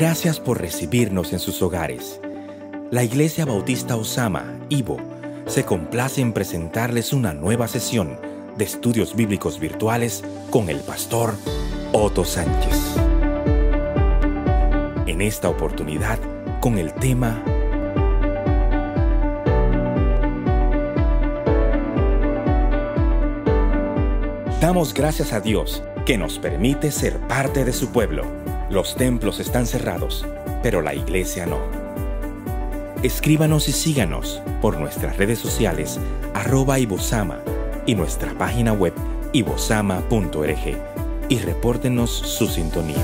Gracias por recibirnos en sus hogares. La Iglesia Bautista Osama, Ivo, se complace en presentarles una nueva sesión de estudios bíblicos virtuales con el pastor Otto Sánchez. En esta oportunidad, con el tema Damos gracias a Dios que nos permite ser parte de su pueblo. Los templos están cerrados, pero la iglesia no. Escríbanos y síganos por nuestras redes sociales arroba ibosama y nuestra página web ibosama.org y repórtenos su sintonía.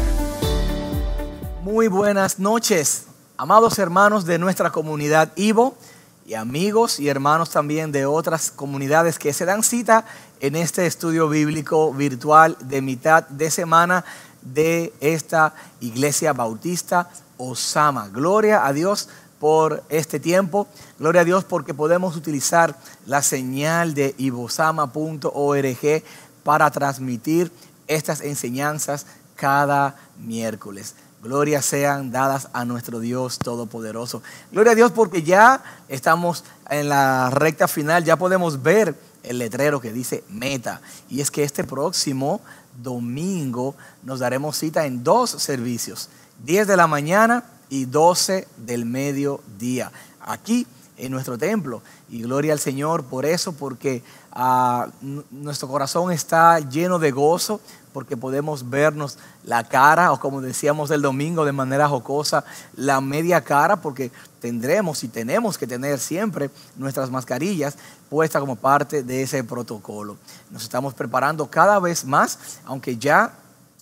Muy buenas noches, amados hermanos de nuestra comunidad Ivo y amigos y hermanos también de otras comunidades que se dan cita en este estudio bíblico virtual de mitad de semana de esta iglesia bautista Osama. Gloria a Dios por este tiempo. Gloria a Dios porque podemos utilizar la señal de ibosama.org para transmitir estas enseñanzas cada miércoles. Gloria sean dadas a nuestro Dios Todopoderoso. Gloria a Dios porque ya estamos en la recta final, ya podemos ver el letrero que dice meta. Y es que este próximo domingo nos daremos cita en dos servicios, 10 de la mañana y 12 del mediodía, aquí en nuestro templo. Y gloria al Señor por eso, porque ah, nuestro corazón está lleno de gozo, porque podemos vernos la cara, o como decíamos el domingo de manera jocosa, la media cara, porque tendremos y tenemos que tener siempre nuestras mascarillas puestas como parte de ese protocolo. Nos estamos preparando cada vez más, aunque ya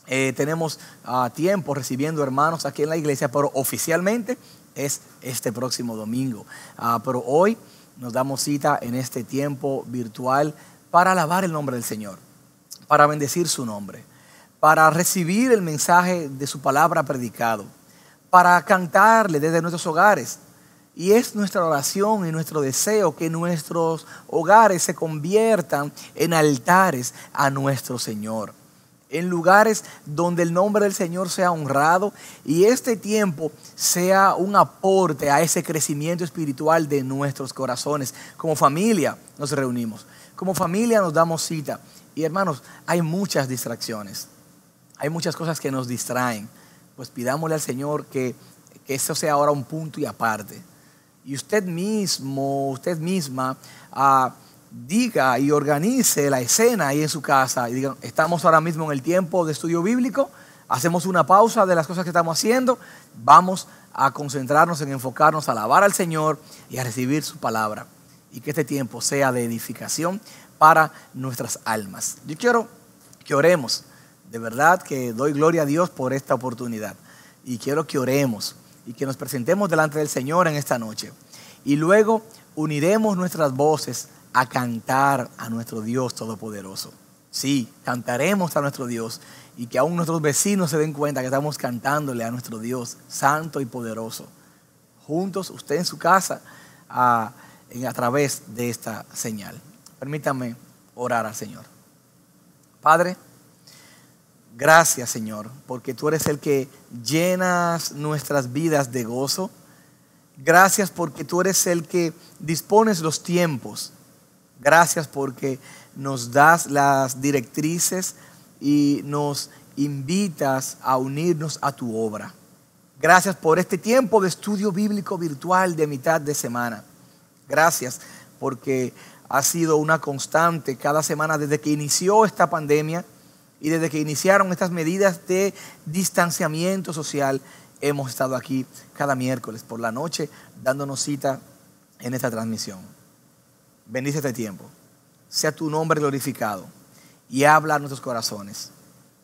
eh, tenemos ah, tiempo recibiendo hermanos aquí en la iglesia, pero oficialmente es este próximo domingo. Ah, pero hoy nos damos cita en este tiempo virtual para alabar el nombre del Señor, para bendecir su nombre, para recibir el mensaje de su palabra predicado, para cantarle desde nuestros hogares y es nuestra oración y nuestro deseo que nuestros hogares se conviertan en altares a nuestro Señor, en lugares donde el nombre del Señor sea honrado y este tiempo sea un aporte a ese crecimiento espiritual de nuestros corazones. Como familia nos reunimos, como familia nos damos cita. Y hermanos, hay muchas distracciones, hay muchas cosas que nos distraen. Pues pidámosle al Señor que, eso sea ahora un punto y aparte y usted mismo, usted misma, ah, diga y organice la escena ahí en su casa y digan, estamos ahora mismo en el tiempo de estudio bíblico, hacemos una pausa de las cosas que estamos haciendo, vamos a concentrarnos en enfocarnos a alabar al Señor y a recibir su palabra. Y que este tiempo sea de edificación para nuestras almas. Yo quiero que oremos. De verdad que doy gloria a Dios por esta oportunidad. Y quiero que oremos y que nos presentemos delante del Señor en esta noche. Y luego uniremos nuestras voces a cantar a nuestro Dios Todopoderoso. Sí, cantaremos a nuestro Dios y que aún nuestros vecinos se den cuenta que estamos cantándole a nuestro Dios santo y poderoso. Juntos, usted en su casa, a, a través de esta señal. Permítame orar al Señor. Padre, Gracias, Señor, porque tú eres el que llenas nuestras vidas de gozo. Gracias porque tú eres el que dispones los tiempos. Gracias porque nos das las directrices y nos invitas a unirnos a tu obra. Gracias por este tiempo de estudio bíblico virtual de mitad de semana. Gracias porque ha sido una constante cada semana desde que inició esta pandemia y desde que iniciaron estas medidas de distanciamiento social, hemos estado aquí cada miércoles por la noche dándonos cita en esta transmisión. Bendice este tiempo. Sea tu nombre glorificado y habla a nuestros corazones.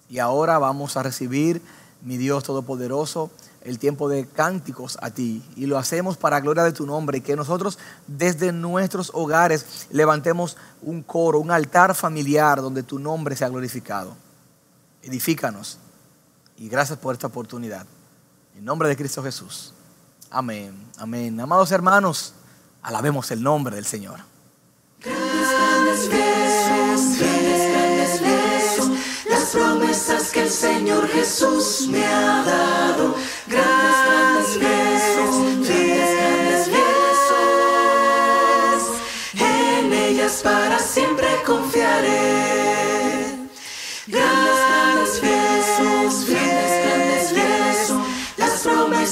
Y ahora vamos a recibir, mi Dios Todopoderoso, el tiempo de cánticos a ti. Y lo hacemos para gloria de tu nombre. Y que nosotros desde nuestros hogares levantemos un coro, un altar familiar donde tu nombre sea glorificado. Edifícanos. Y gracias por esta oportunidad. En nombre de Cristo Jesús. Amén. Amén. Amados hermanos, alabemos el nombre del Señor. Grandes besos, grandes, grandes besos, las promesas que el Señor Jesús me ha dado. Grandes, grandes besos, grandes, grandes besos, en ellas para siempre confiaré.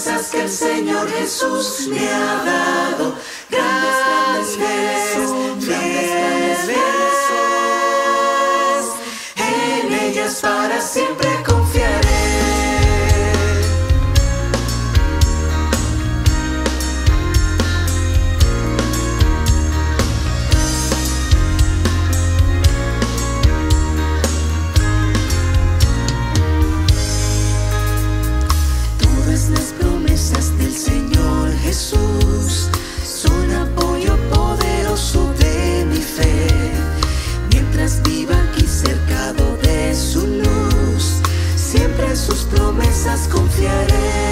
promesas que el Señor Jesús me ha dado. Grandes, grandes, grandes, grandes confiaré.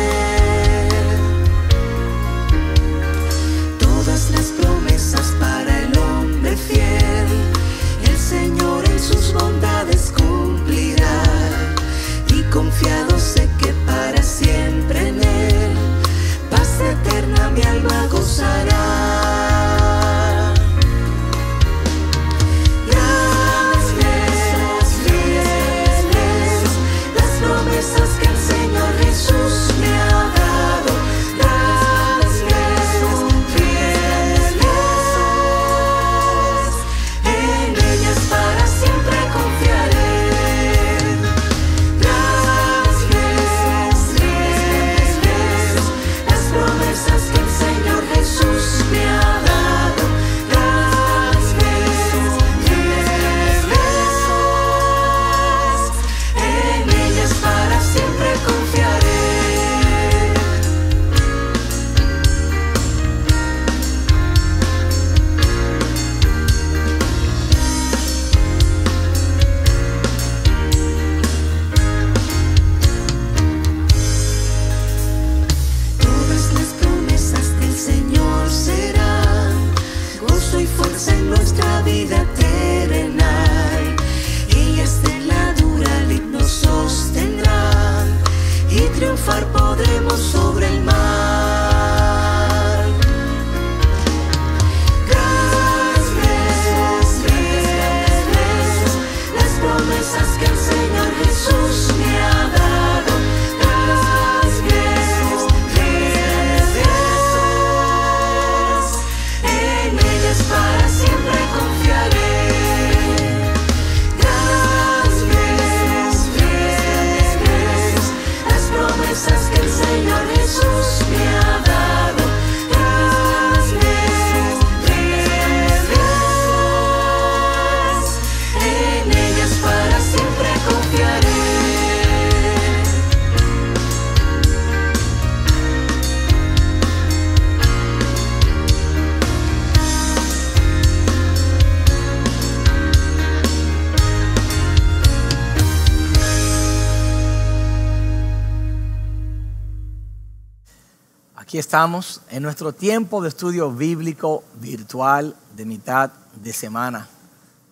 Aquí estamos en nuestro tiempo de estudio bíblico virtual de mitad de semana.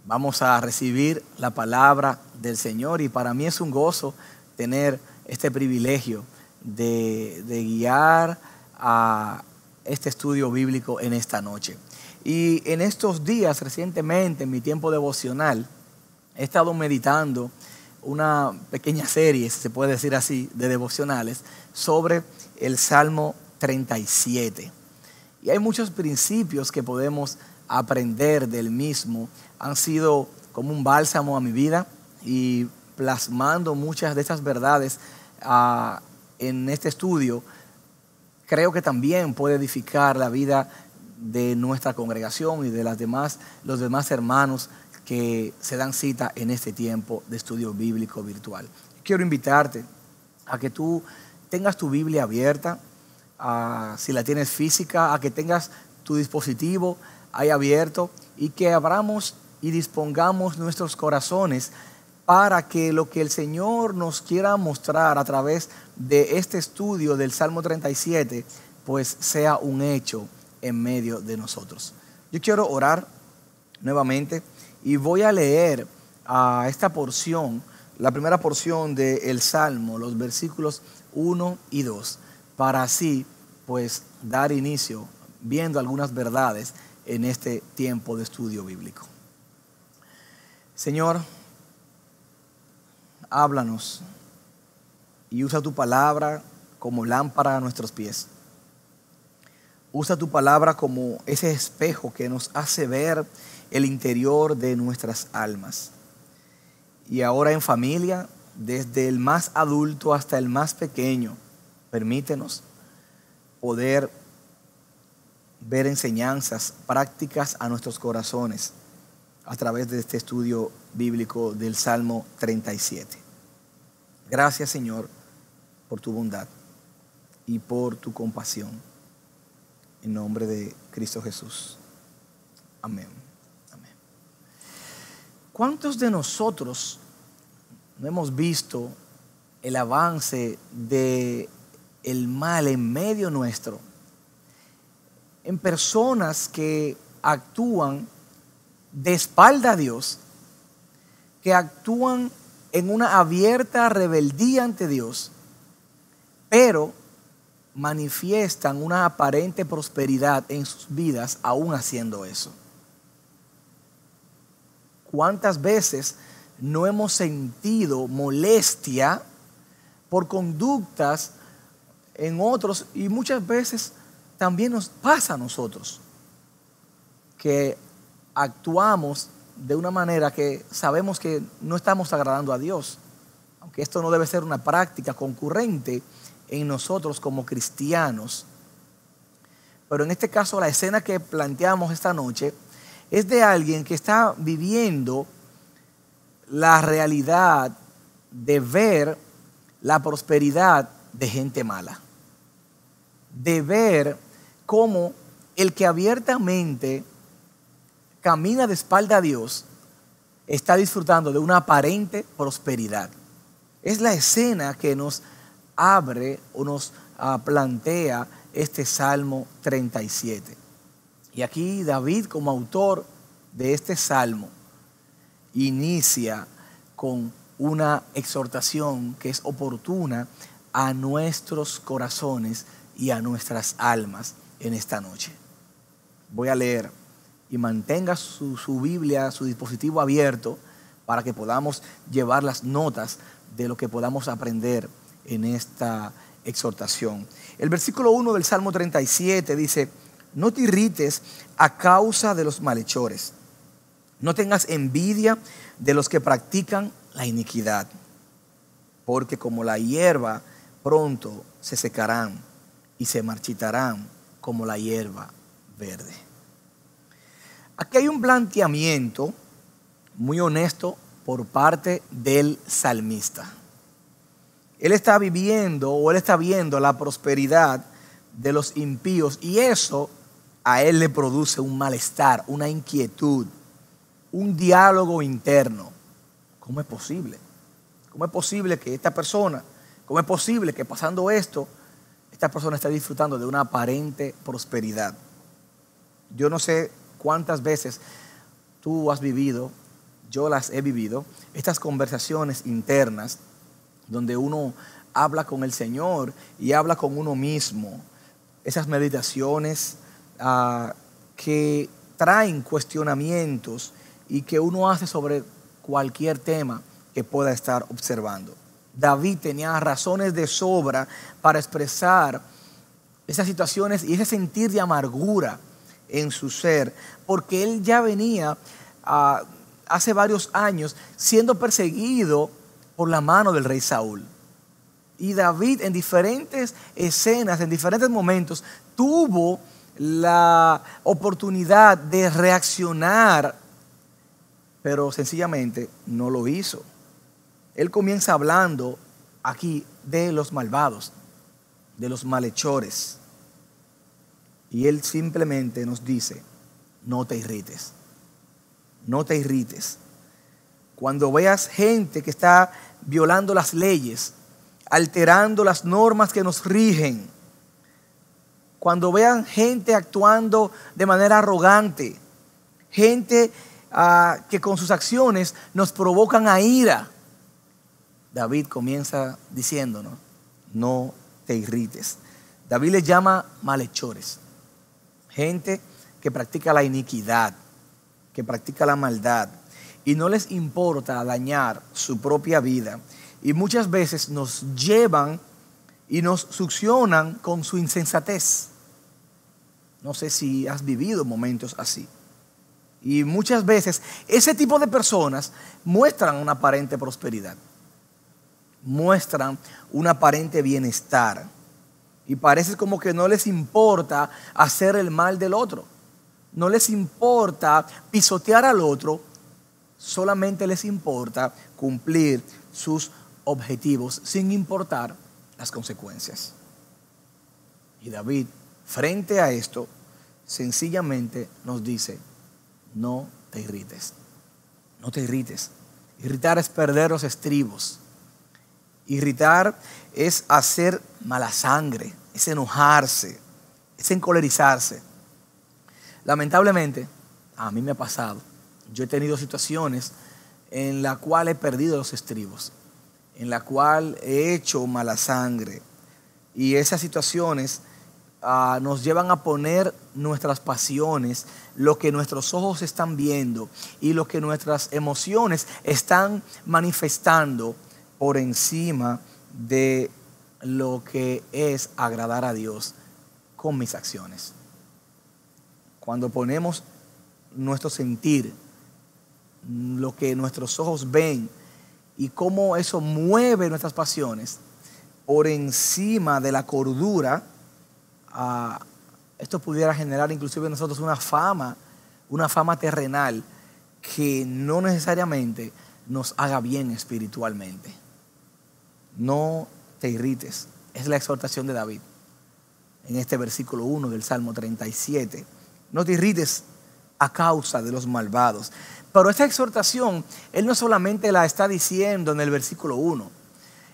Vamos a recibir la palabra del Señor y para mí es un gozo tener este privilegio de, guiar a este estudio bíblico en esta noche. Y en estos días, recientemente, en mi tiempo devocional, he estado meditando una pequeña serie, se puede decir así, de devocionales sobre el Salmo 37. Y hay muchos principios que podemos aprender del mismo. Han sido como un bálsamo a mi vida y plasmando muchas de estas verdades ah, en este estudio, creo que también puede edificar la vida de nuestra congregación y de las demás, los demás hermanos que se dan cita en este tiempo de estudio bíblico virtual. Quiero invitarte a que tú tengas tu Biblia abierta, si la tienes física, a que tengas tu dispositivo ahí abierto y que abramos y dispongamos nuestros corazones para que lo que el Señor nos quiera mostrar a través de este estudio del Salmo 37, pues sea un hecho en medio de nosotros. Yo quiero orar nuevamente y voy a leer a esta porción, la primera porción del Salmo, los versículos 1 y 2 para así pues dar inicio viendo algunas verdades en este tiempo de estudio bíblico. Señor, háblanos y usa tu palabra como lámpara a nuestros pies. Usa tu palabra como ese espejo que nos hace ver el interior de nuestras almas. Y ahora en familia, desde el más adulto hasta el más pequeño, Permítenos poder ver enseñanzas prácticas a nuestros corazones a través de este estudio bíblico del Salmo 37. Gracias Señor por tu bondad y por tu compasión. En nombre de Cristo Jesús. Amén. Amén. ¿Cuántos de nosotros no hemos visto el avance de el mal en medio nuestro, en personas que actúan de espalda a Dios, que actúan en una abierta rebeldía ante Dios, pero manifiestan una aparente prosperidad en sus vidas aún haciendo eso. ¿Cuántas veces no hemos sentido molestia por conductas en otros y muchas veces también nos pasa a nosotros que actuamos de una manera que sabemos que no estamos agradando a Dios, aunque esto no debe ser una práctica concurrente en nosotros como cristianos. Pero en este caso la escena que planteamos esta noche es de alguien que está viviendo la realidad de ver la prosperidad de gente mala, de ver cómo el que abiertamente camina de espalda a Dios está disfrutando de una aparente prosperidad. Es la escena que nos abre o nos ah, plantea este Salmo 37. Y aquí David como autor de este Salmo inicia con una exhortación que es oportuna a nuestros corazones y a nuestras almas en esta noche. Voy a leer y mantenga su, Biblia, su dispositivo abierto para que podamos llevar las notas de lo que podamos aprender en esta exhortación. El versículo 1 del Salmo 37 dice, no te irrites a causa de los malhechores, no tengas envidia de los que practican la iniquidad, porque como la hierba pronto se secarán y se marchitarán como la hierba verde. Aquí hay un planteamiento muy honesto por parte del salmista. Él está viviendo o él está viendo la prosperidad de los impíos y eso a él le produce un malestar, una inquietud, un diálogo interno. ¿Cómo es posible? ¿Cómo es posible que esta persona ¿Cómo es posible que pasando esto, esta persona esté disfrutando de una aparente prosperidad? Yo no sé cuántas veces tú has vivido, yo las he vivido, estas conversaciones internas donde uno habla con el Señor y habla con uno mismo. Esas meditaciones ah, que traen cuestionamientos y que uno hace sobre cualquier tema que pueda estar observando. David tenía razones de sobra para expresar esas situaciones y ese sentir de amargura en su ser, porque él ya venía ah, hace varios años siendo perseguido por la mano del rey Saúl. Y David en diferentes escenas, en diferentes momentos, tuvo la oportunidad de reaccionar, pero sencillamente no lo hizo. Él comienza hablando aquí de los malvados, de los malhechores. Y Él simplemente nos dice, no te irrites, no te irrites. Cuando veas gente que está violando las leyes, alterando las normas que nos rigen, cuando vean gente actuando de manera arrogante, gente ah, que con sus acciones nos provocan a ira, David comienza diciéndonos, no te irrites. David les llama malhechores, gente que practica la iniquidad, que practica la maldad, y no les importa dañar su propia vida. Y muchas veces nos llevan y nos succionan con su insensatez. No sé si has vivido momentos así. Y muchas veces ese tipo de personas muestran una aparente prosperidad muestran un aparente bienestar y parece como que no les importa hacer el mal del otro, no les importa pisotear al otro, solamente les importa cumplir sus objetivos sin importar las consecuencias. Y David, frente a esto, sencillamente nos dice, no te irrites, no te irrites. Irritar es perder los estribos Irritar es hacer mala sangre, es enojarse, es encolerizarse. Lamentablemente, a mí me ha pasado. Yo he tenido situaciones en la cual he perdido los estribos, en la cual he hecho mala sangre. Y esas situaciones ah, nos llevan a poner nuestras pasiones, lo que nuestros ojos están viendo y lo que nuestras emociones están manifestando por encima de lo que es agradar a Dios con mis acciones. Cuando ponemos nuestro sentir, lo que nuestros ojos ven y cómo eso mueve nuestras pasiones por encima de la cordura, ah, esto pudiera generar inclusive en nosotros una fama, una fama terrenal que no necesariamente nos haga bien espiritualmente no te irrites. Es la exhortación de David en este versículo 1 del Salmo 37. No te irrites a causa de los malvados. Pero esta exhortación, él no solamente la está diciendo en el versículo 1,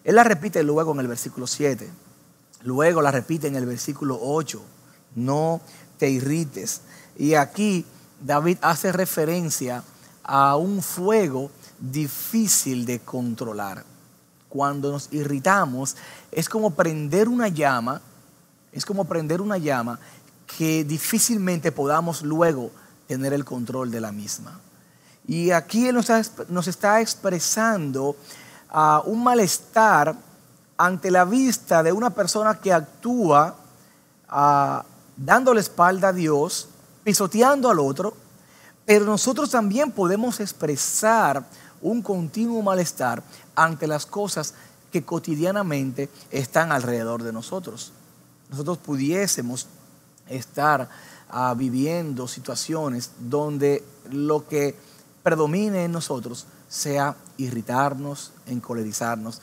él la repite luego en el versículo 7, luego la repite en el versículo 8, no te irrites. Y aquí David hace referencia a un fuego difícil de controlar cuando nos irritamos, es como prender una llama, es como prender una llama que difícilmente podamos luego tener el control de la misma. Y aquí nos, está expresando ah, un malestar ante la vista de una persona que actúa ah, dando la espalda a Dios, pisoteando al otro, pero nosotros también podemos expresar un continuo malestar ante las cosas que cotidianamente están alrededor de nosotros. Nosotros pudiésemos estar ah, viviendo situaciones donde lo que predomine en nosotros sea irritarnos, encolerizarnos.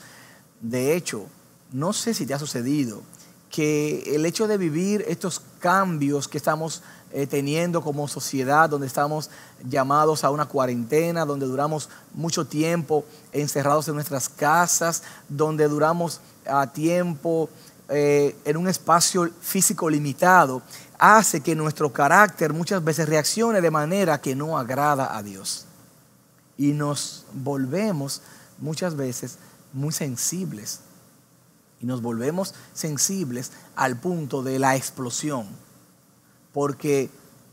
De hecho, no sé si te ha sucedido que el hecho de vivir estos cambios que estamos eh, teniendo como sociedad, donde estamos llamados a una cuarentena, donde duramos mucho tiempo encerrados en nuestras casas, donde duramos a ah, tiempo eh, en un espacio físico limitado, hace que nuestro carácter muchas veces reaccione de manera que no agrada a Dios. Y nos volvemos muchas veces muy sensibles. Y nos volvemos sensibles al punto de la explosión porque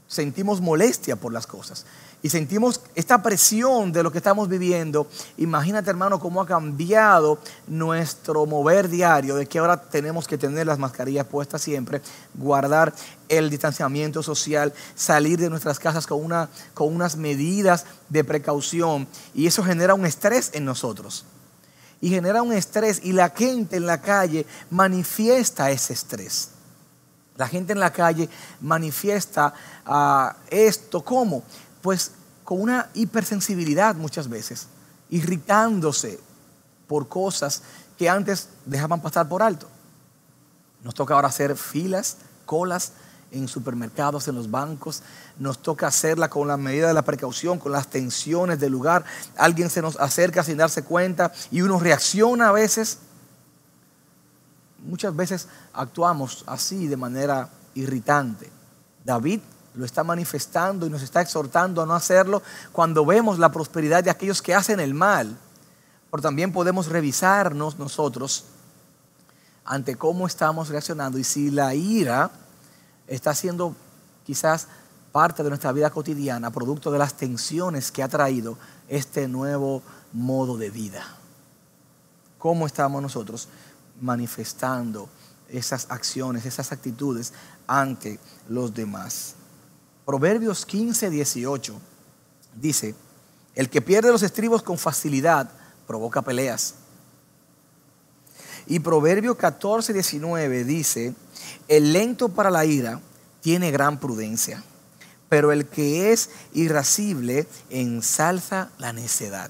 sentimos molestia por las cosas y sentimos esta presión de lo que estamos viviendo, imagínate hermano cómo ha cambiado nuestro mover diario, de que ahora tenemos que tener las mascarillas puestas siempre, guardar el distanciamiento social, salir de nuestras casas con, con unas medidas de precaución y eso genera un estrés en nosotros. Y genera un estrés y la gente en la calle manifiesta ese estrés. La gente en la calle manifiesta ah, esto, ¿cómo? Pues con una hipersensibilidad muchas veces, irritándose por cosas que antes dejaban pasar por alto. Nos toca ahora hacer filas, colas en supermercados, en los bancos. Nos toca hacerla con la medida de la precaución, con las tensiones del lugar. Alguien se nos acerca sin darse cuenta y uno reacciona a veces muchas veces actuamos así de manera irritante. David lo está manifestando y nos está exhortando a no hacerlo cuando vemos la prosperidad de aquellos que hacen el mal. Pero también podemos revisarnos nosotros ante cómo estamos reaccionando y si la ira está siendo quizás parte de nuestra vida cotidiana, producto de las tensiones que ha traído este nuevo modo de vida. ¿Cómo estamos nosotros manifestando esas acciones, esas actitudes ante los demás. Proverbios 15, 18 dice, el que pierde los estribos con facilidad provoca peleas. Y Proverbios 14, 19 dice, el lento para la ira tiene gran prudencia, pero el que es irascible ensalza la necedad.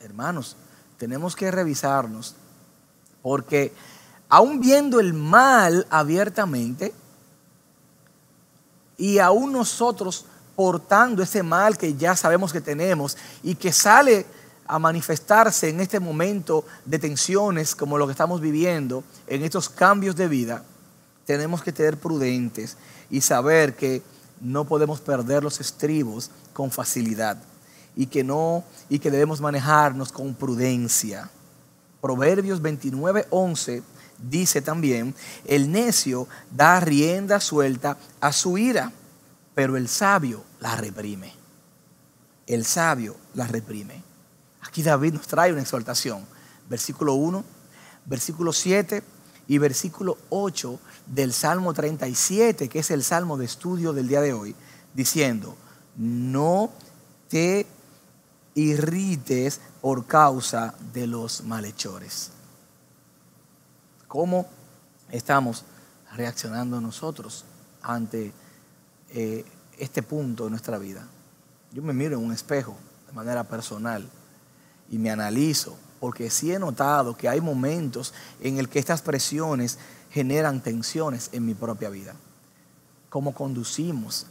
Hermanos, tenemos que revisarnos porque aún viendo el mal abiertamente y aún nosotros portando ese mal que ya sabemos que tenemos y que sale a manifestarse en este momento de tensiones como lo que estamos viviendo, en estos cambios de vida, tenemos que tener prudentes y saber que no podemos perder los estribos con facilidad y que no y que debemos manejarnos con prudencia. Proverbios 29, 11 dice también, el necio da rienda suelta a su ira, pero el sabio la reprime. El sabio la reprime. Aquí David nos trae una exhortación. Versículo 1, versículo 7 y versículo 8 del Salmo 37, que es el Salmo de estudio del día de hoy, diciendo, no te irrites por causa de los malhechores. ¿Cómo estamos reaccionando nosotros ante eh, este punto de nuestra vida? Yo me miro en un espejo de manera personal y me analizo, porque sí he notado que hay momentos en el que estas presiones generan tensiones en mi propia vida. ¿Cómo conducimos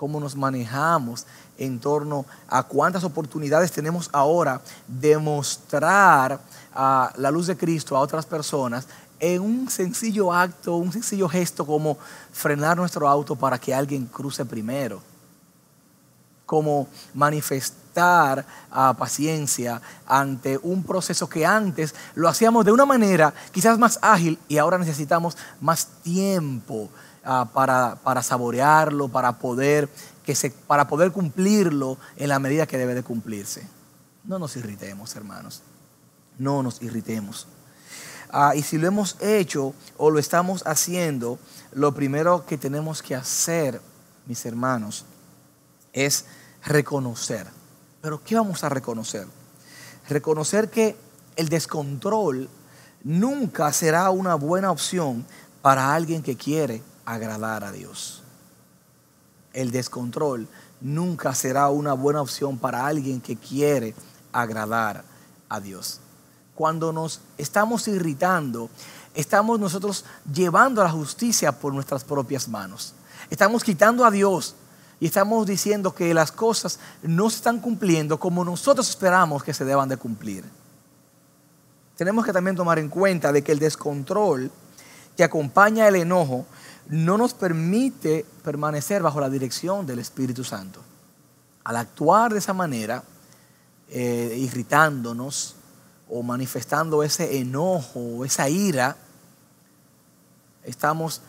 cómo nos manejamos en torno a cuántas oportunidades tenemos ahora de mostrar a la luz de Cristo a otras personas en un sencillo acto, un sencillo gesto como frenar nuestro auto para que alguien cruce primero, como manifestar ah, paciencia ante un proceso que antes lo hacíamos de una manera quizás más ágil y ahora necesitamos más tiempo Ah, para, saborearlo, para poder, que para poder cumplirlo en la medida que debe de cumplirse. No nos irritemos, hermanos. No nos irritemos. Ah, y si lo hemos hecho o lo estamos haciendo, lo primero que tenemos que hacer, mis hermanos, es reconocer. Pero ¿qué vamos a reconocer? Reconocer que el descontrol nunca será una buena opción para alguien que quiere agradar a Dios. El descontrol nunca será una buena opción para alguien que quiere agradar a Dios. Cuando nos estamos irritando, estamos nosotros llevando la justicia por nuestras propias manos. Estamos quitando a Dios y estamos diciendo que las cosas no se están cumpliendo como nosotros esperamos que se deban de cumplir. Tenemos que también tomar en cuenta de que el descontrol que acompaña el enojo no nos permite permanecer bajo la dirección del Espíritu Santo. Al actuar de esa manera, eh, irritándonos o manifestando ese enojo o esa ira, estamos,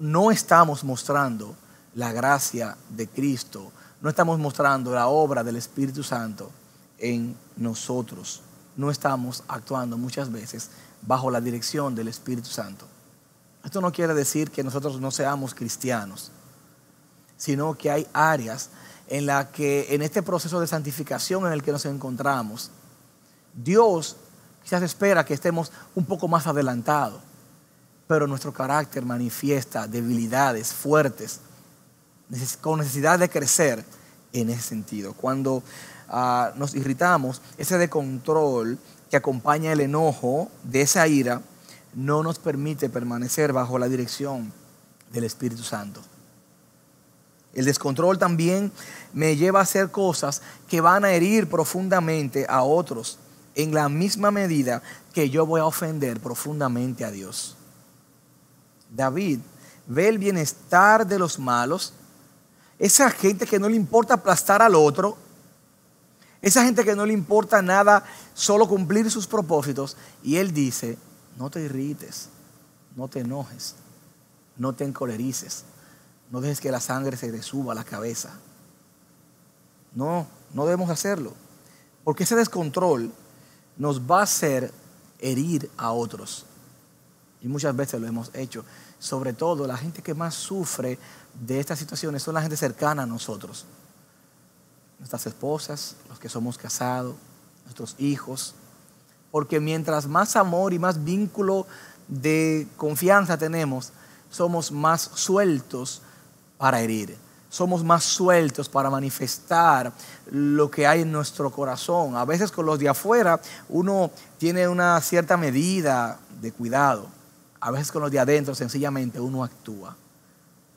no estamos mostrando la gracia de Cristo, no estamos mostrando la obra del Espíritu Santo en nosotros, no estamos actuando muchas veces bajo la dirección del Espíritu Santo. Esto no quiere decir que nosotros no seamos cristianos, sino que hay áreas en las que en este proceso de santificación en el que nos encontramos, Dios quizás espera que estemos un poco más adelantados, pero nuestro carácter manifiesta debilidades fuertes, con necesidad de crecer en ese sentido. Cuando ah, nos irritamos, ese de control que acompaña el enojo de esa ira, no nos permite permanecer bajo la dirección del Espíritu Santo. El descontrol también me lleva a hacer cosas que van a herir profundamente a otros en la misma medida que yo voy a ofender profundamente a Dios. David ve el bienestar de los malos, esa gente que no le importa aplastar al otro, esa gente que no le importa nada, solo cumplir sus propósitos, y él dice, no te irrites, no te enojes, no te encolerices, no dejes que la sangre se te suba a la cabeza. No, no debemos hacerlo, porque ese descontrol nos va a hacer herir a otros. Y muchas veces lo hemos hecho. Sobre todo la gente que más sufre de estas situaciones son la gente cercana a nosotros. Nuestras esposas, los que somos casados, nuestros hijos, porque mientras más amor y más vínculo de confianza tenemos, somos más sueltos para herir. Somos más sueltos para manifestar lo que hay en nuestro corazón. A veces con los de afuera uno tiene una cierta medida de cuidado. A veces con los de adentro sencillamente uno actúa.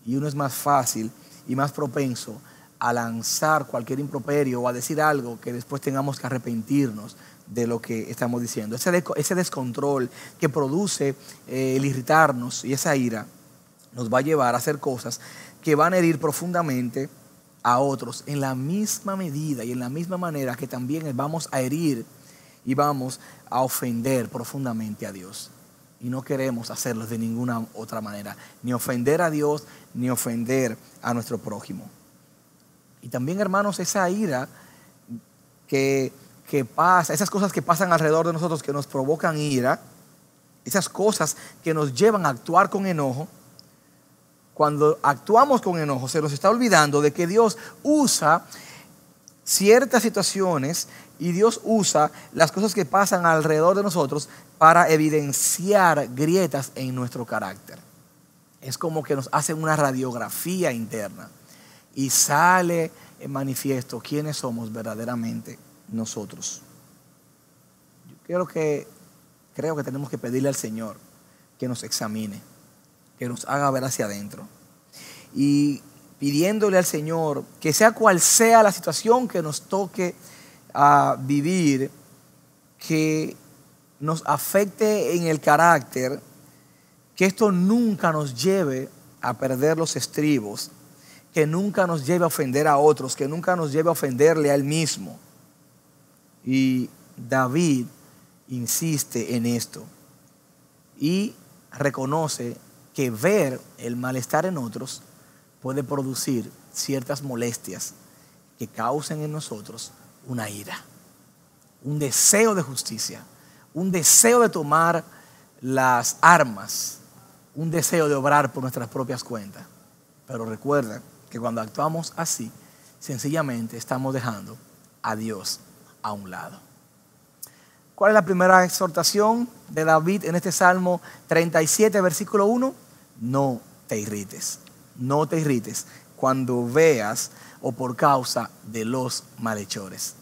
Y uno es más fácil y más propenso a lanzar cualquier improperio o a decir algo que después tengamos que arrepentirnos de lo que estamos diciendo. Ese, ese descontrol que produce eh, el irritarnos y esa ira nos va a llevar a hacer cosas que van a herir profundamente a otros en la misma medida y en la misma manera que también vamos a herir y vamos a ofender profundamente a Dios. Y no queremos hacerlo de ninguna otra manera, ni ofender a Dios, ni ofender a nuestro prójimo. Y también, hermanos, esa ira que que pasa, esas cosas que pasan alrededor de nosotros que nos provocan ira, esas cosas que nos llevan a actuar con enojo, cuando actuamos con enojo se nos está olvidando de que Dios usa ciertas situaciones y Dios usa las cosas que pasan alrededor de nosotros para evidenciar grietas en nuestro carácter. Es como que nos hacen una radiografía interna y sale en manifiesto quiénes somos verdaderamente nosotros. Yo creo que, creo que tenemos que pedirle al Señor que nos examine, que nos haga ver hacia adentro. Y pidiéndole al Señor que sea cual sea la situación que nos toque a ah, vivir, que nos afecte en el carácter, que esto nunca nos lleve a perder los estribos, que nunca nos lleve a ofender a otros, que nunca nos lleve a ofenderle a él mismo, y David insiste en esto y reconoce que ver el malestar en otros puede producir ciertas molestias que causen en nosotros una ira, un deseo de justicia, un deseo de tomar las armas, un deseo de obrar por nuestras propias cuentas. Pero recuerda que cuando actuamos así, sencillamente estamos dejando a Dios a un lado. ¿Cuál es la primera exhortación de David en este Salmo 37, versículo 1? No te irrites, no te irrites cuando veas o por causa de los malhechores.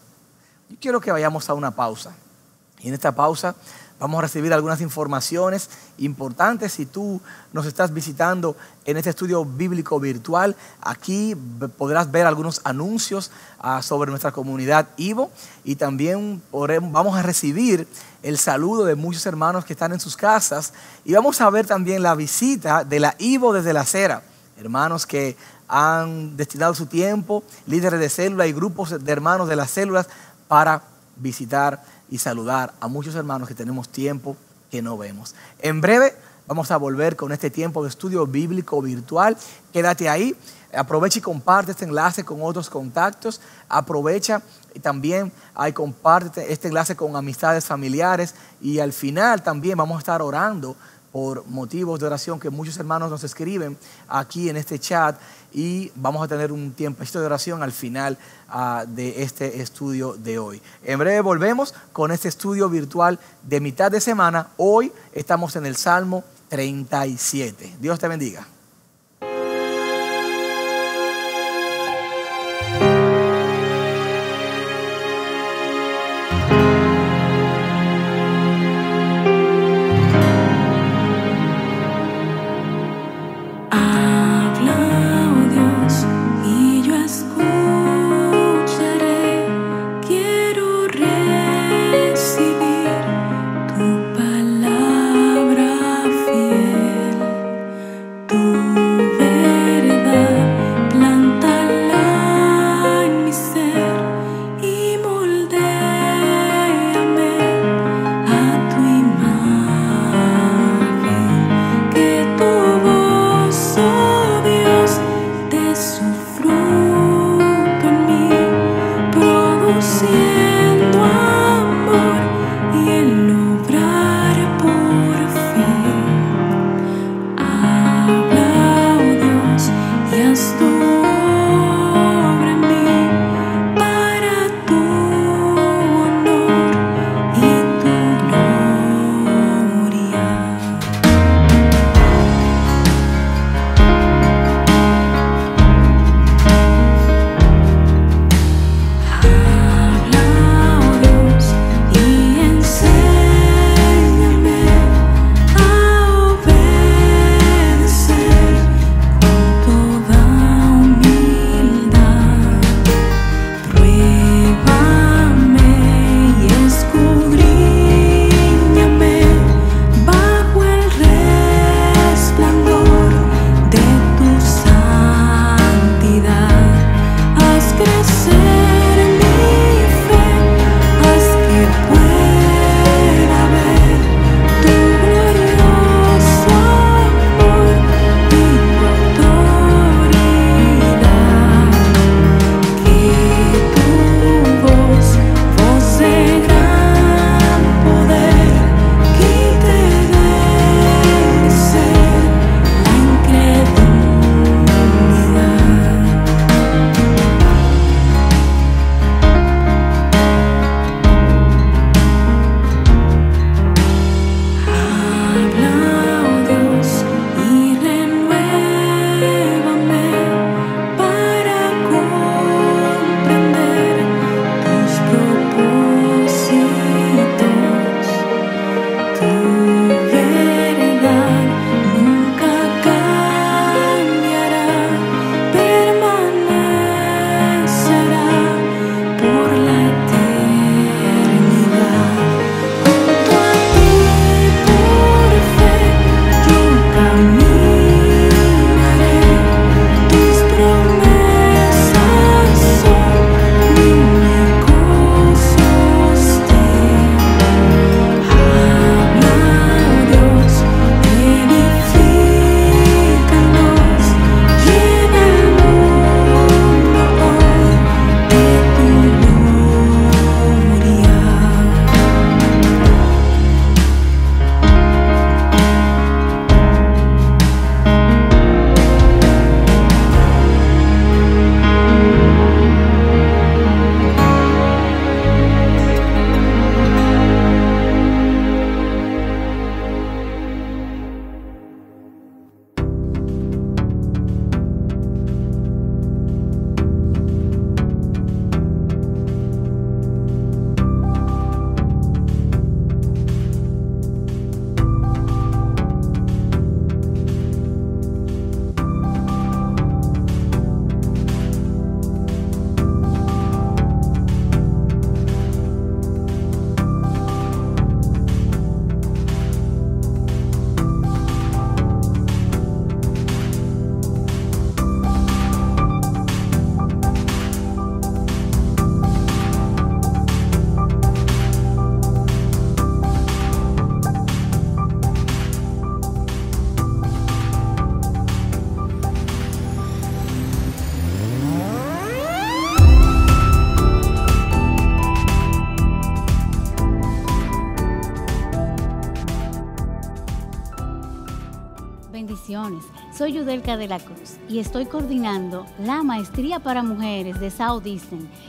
Yo quiero que vayamos a una pausa. Y en esta pausa Vamos a recibir algunas informaciones importantes. Si tú nos estás visitando en este estudio bíblico virtual, aquí podrás ver algunos anuncios ah, sobre nuestra comunidad Ivo y también vamos a recibir el saludo de muchos hermanos que están en sus casas y vamos a ver también la visita de la Ivo desde la acera. Hermanos que han destinado su tiempo, líderes de célula y grupos de hermanos de las células para visitar y saludar a muchos hermanos que tenemos tiempo que no vemos. En breve vamos a volver con este tiempo de estudio bíblico virtual. Quédate ahí, aprovecha y comparte este enlace con otros contactos. Aprovecha y también hay comparte este enlace con amistades familiares. Y al final también vamos a estar orando por motivos de oración que muchos hermanos nos escriben aquí en este chat y vamos a tener un tiempo de oración al final ah, de este estudio de hoy. En breve volvemos con este estudio virtual de mitad de semana. Hoy estamos en el Salmo 37. Dios te bendiga. de la Cruz y estoy coordinando la Maestría para Mujeres de saudí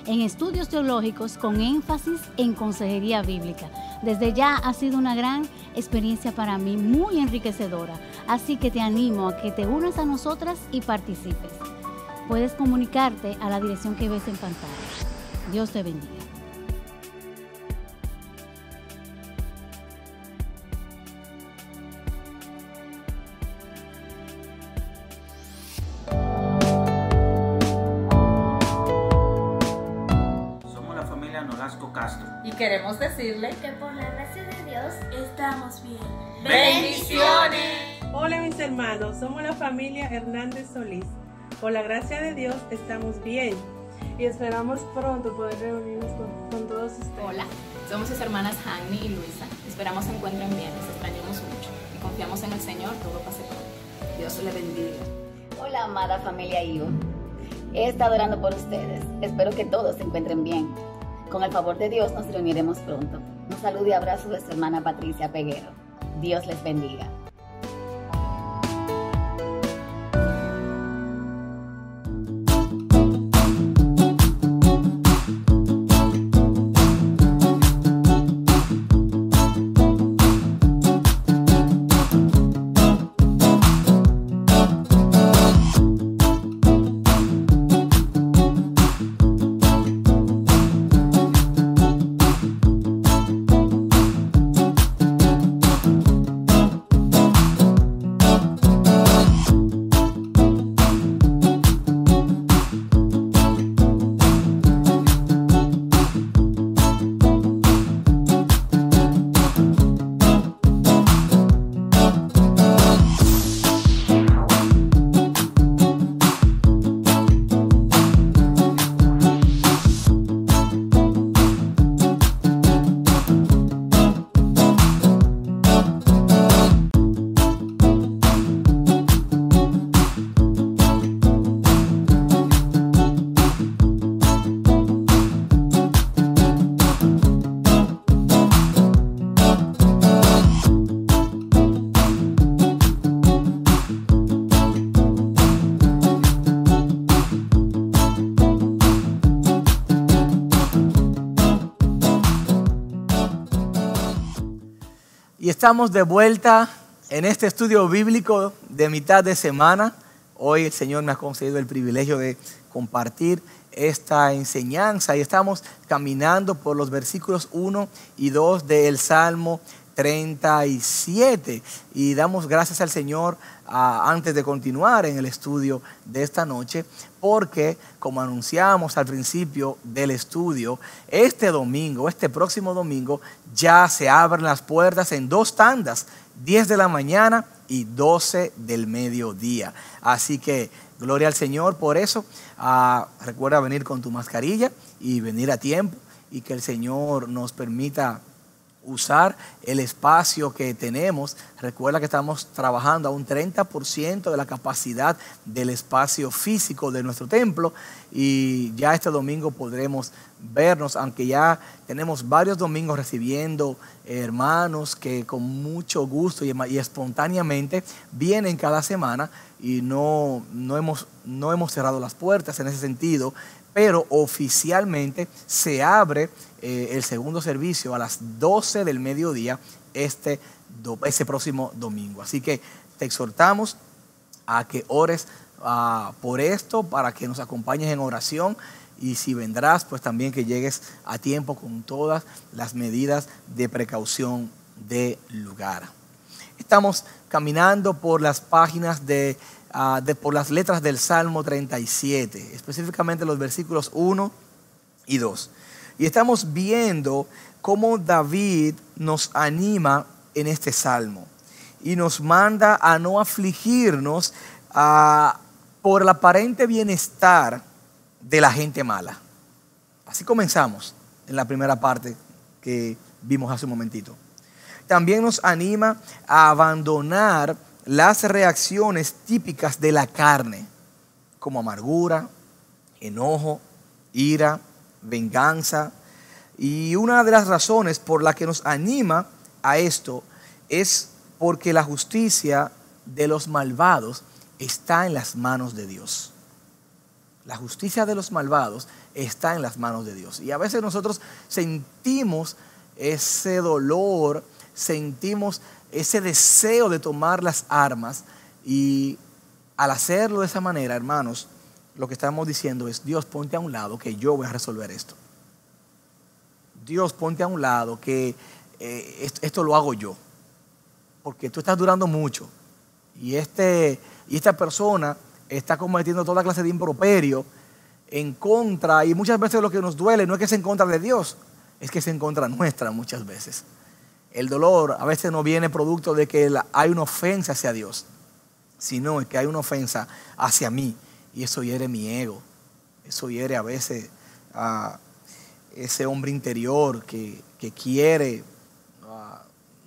en estudios teológicos con énfasis en consejería bíblica. Desde ya ha sido una gran experiencia para mí, muy enriquecedora, así que te animo a que te unas a nosotras y participes. Puedes comunicarte a la dirección que ves en pantalla. Dios te bendiga. decirle que por la gracia de Dios estamos bien. ¡Bendiciones! Hola mis hermanos, somos la familia Hernández Solís. Por la gracia de Dios estamos bien y esperamos pronto poder reunirnos con, todos ustedes. Hola, somos sus hermanas Hanny y Luisa. Esperamos se encuentren bien, les extrañamos mucho y confiamos en el Señor, todo pase todo. Dios le bendiga. Hola amada familia Ivo, He estado orando por ustedes. Espero que todos se encuentren bien. Con el favor de Dios nos reuniremos pronto. Un saludo y abrazo de su hermana Patricia Peguero. Dios les bendiga. Estamos de vuelta en este estudio bíblico de mitad de semana. Hoy el Señor me ha concedido el privilegio de compartir esta enseñanza y estamos caminando por los versículos 1 y 2 del Salmo 37 y damos gracias al Señor antes de continuar en el estudio de esta noche porque, como anunciamos al principio del estudio, este domingo, este próximo domingo, ya se abren las puertas en dos tandas, 10 de la mañana y 12 del mediodía. Así que gloria al Señor por eso. Ah, recuerda venir con tu mascarilla y venir a tiempo y que el Señor nos permita usar el espacio que tenemos. Recuerda que estamos trabajando a un 30% de la capacidad del espacio físico de nuestro templo y ya este domingo podremos vernos, aunque ya tenemos varios domingos recibiendo hermanos que con mucho gusto y, espontáneamente vienen cada semana y no, no, hemos, no hemos cerrado las puertas en ese sentido, pero oficialmente se abre eh, el segundo servicio a las 12 del mediodía este, ese próximo domingo. Así que te exhortamos a que ores ah, por esto, para que nos acompañes en oración y si vendrás, pues también que llegues a tiempo con todas las medidas de precaución de lugar. Estamos caminando por las páginas de, ah, de, por las letras del Salmo 37, específicamente los versículos 1 y 2. Y estamos viendo cómo David nos anima en este salmo y nos manda a no afligirnos por el aparente bienestar de la gente mala. Así comenzamos en la primera parte que vimos hace un momentito. También nos anima a abandonar las reacciones típicas de la carne, como amargura, enojo, ira, venganza. Y una de las razones por la que nos anima a esto es porque la justicia de los malvados está en las manos de Dios. La justicia de los malvados está en las manos de Dios. Y a veces nosotros sentimos ese dolor, sentimos ese deseo de tomar las armas y al hacerlo de esa manera, hermanos, lo que estamos diciendo es, Dios ponte a un lado que yo voy a resolver esto. Dios ponte a un lado que eh, esto, lo hago yo. Porque tú estás durando mucho. Y, este, y esta persona está cometiendo toda clase de improperio en contra. Y muchas veces lo que nos duele no es que es en contra de Dios, es que es en contra nuestra muchas veces. El dolor a veces no viene producto de que hay una ofensa hacia Dios, sino que hay una ofensa hacia mí. Y eso hiere mi ego, eso hiere a veces a ese hombre interior que, quiere,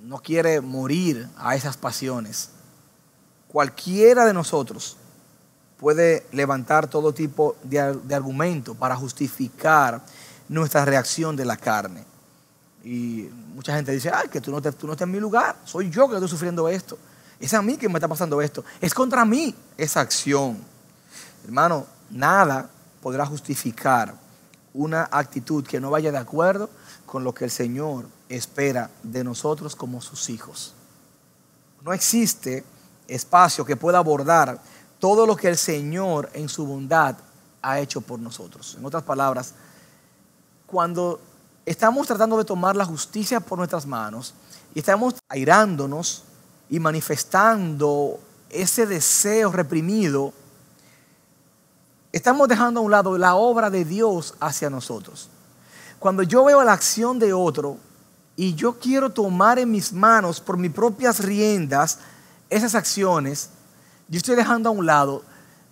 no quiere morir a esas pasiones. Cualquiera de nosotros puede levantar todo tipo de, de argumento para justificar nuestra reacción de la carne. Y mucha gente dice, ay, que tú no, te, tú no estás en mi lugar, soy yo que estoy sufriendo esto, es a mí que me está pasando esto, es contra mí esa acción. Hermano, nada podrá justificar una actitud que no vaya de acuerdo con lo que el Señor espera de nosotros como sus hijos. No existe espacio que pueda abordar todo lo que el Señor en su bondad ha hecho por nosotros. En otras palabras, cuando estamos tratando de tomar la justicia por nuestras manos y estamos airándonos y manifestando ese deseo reprimido Estamos dejando a un lado la obra de Dios hacia nosotros. Cuando yo veo la acción de otro y yo quiero tomar en mis manos por mis propias riendas esas acciones, yo estoy dejando a un lado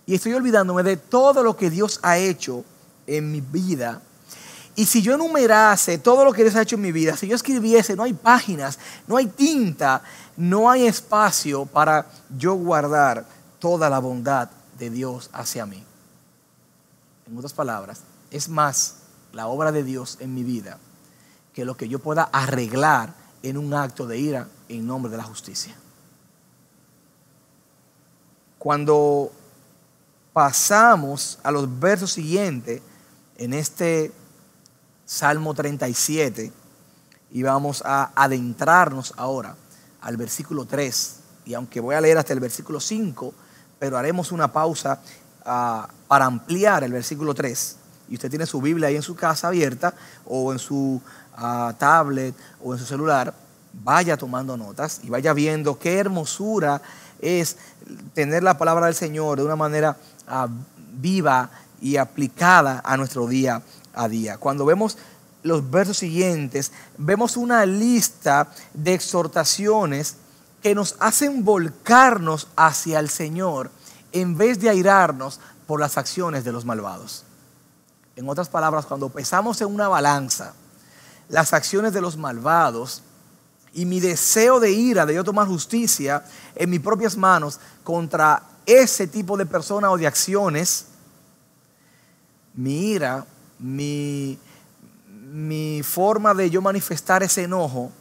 y estoy olvidándome de todo lo que Dios ha hecho en mi vida. Y si yo enumerase todo lo que Dios ha hecho en mi vida, si yo escribiese, no hay páginas, no hay tinta, no hay espacio para yo guardar toda la bondad de Dios hacia mí. En otras palabras, es más la obra de Dios en mi vida que lo que yo pueda arreglar en un acto de ira en nombre de la justicia. Cuando pasamos a los versos siguientes, en este Salmo 37, y vamos a adentrarnos ahora al versículo 3, y aunque voy a leer hasta el versículo 5, pero haremos una pausa para ampliar el versículo 3, y usted tiene su Biblia ahí en su casa abierta o en su ah, tablet o en su celular, vaya tomando notas y vaya viendo qué hermosura es tener la palabra del Señor de una manera ah, viva y aplicada a nuestro día a día. Cuando vemos los versos siguientes, vemos una lista de exhortaciones que nos hacen volcarnos hacia el Señor en vez de airarnos por las acciones de los malvados. En otras palabras, cuando pesamos en una balanza las acciones de los malvados y mi deseo de ira, de yo tomar justicia en mis propias manos contra ese tipo de personas o de acciones, mi ira, mi, forma de yo manifestar ese enojo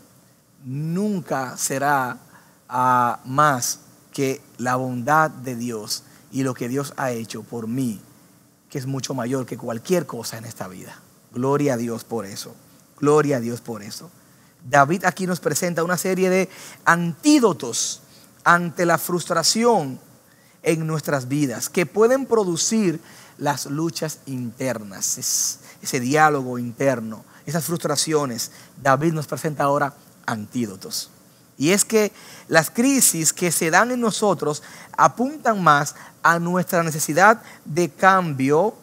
nunca será ah, más que la bondad de Dios y lo que Dios ha hecho por mí, que es mucho mayor que cualquier cosa en esta vida. Gloria a Dios por eso. Gloria a Dios por eso. David aquí nos presenta una serie de antídotos ante la frustración en nuestras vidas que pueden producir las luchas internas, ese, ese diálogo interno, esas frustraciones. David nos presenta ahora antídotos. Y es que las crisis que se dan en nosotros apuntan más a nuestra necesidad de cambio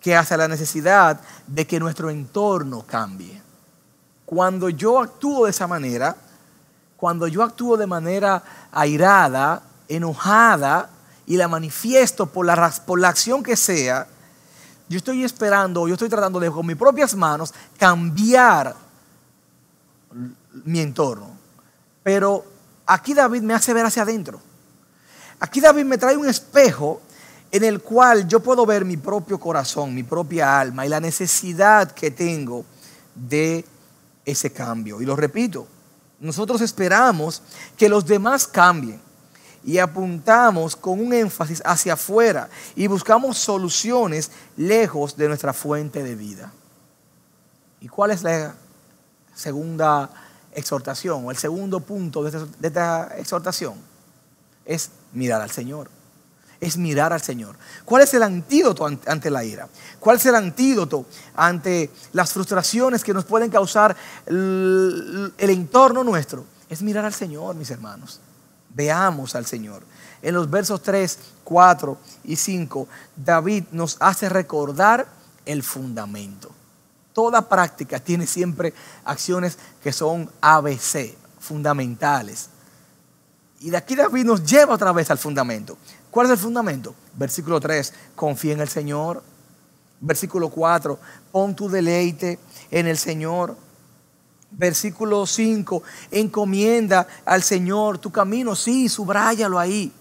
que hacia la necesidad de que nuestro entorno cambie. Cuando yo actúo de esa manera, cuando yo actúo de manera airada, enojada, y la manifiesto por la, por la acción que sea, yo estoy esperando, yo estoy tratando de con mis propias manos cambiar mi entorno. Pero aquí David me hace ver hacia adentro. Aquí David me trae un espejo en el cual yo puedo ver mi propio corazón, mi propia alma y la necesidad que tengo de ese cambio. Y lo repito, nosotros esperamos que los demás cambien y apuntamos con un énfasis hacia afuera y buscamos soluciones lejos de nuestra fuente de vida. ¿Y cuál es la segunda exhortación o el segundo punto de esta, de esta exhortación es mirar al Señor es mirar al Señor. ¿Cuál es el antídoto ante la ira? ¿Cuál es el antídoto ante las frustraciones que nos pueden causar el, entorno nuestro? Es mirar al Señor, mis hermanos. Veamos al Señor. En los versos 3, 4 y 5, David nos hace recordar el fundamento. Toda práctica tiene siempre acciones que son ABC, fundamentales. Y de aquí David nos lleva otra vez al fundamento. ¿Cuál es el fundamento? Versículo 3, confía en el Señor. Versículo 4, pon tu deleite en el Señor. Versículo 5, encomienda al Señor tu camino. Sí, subráyalo ahí.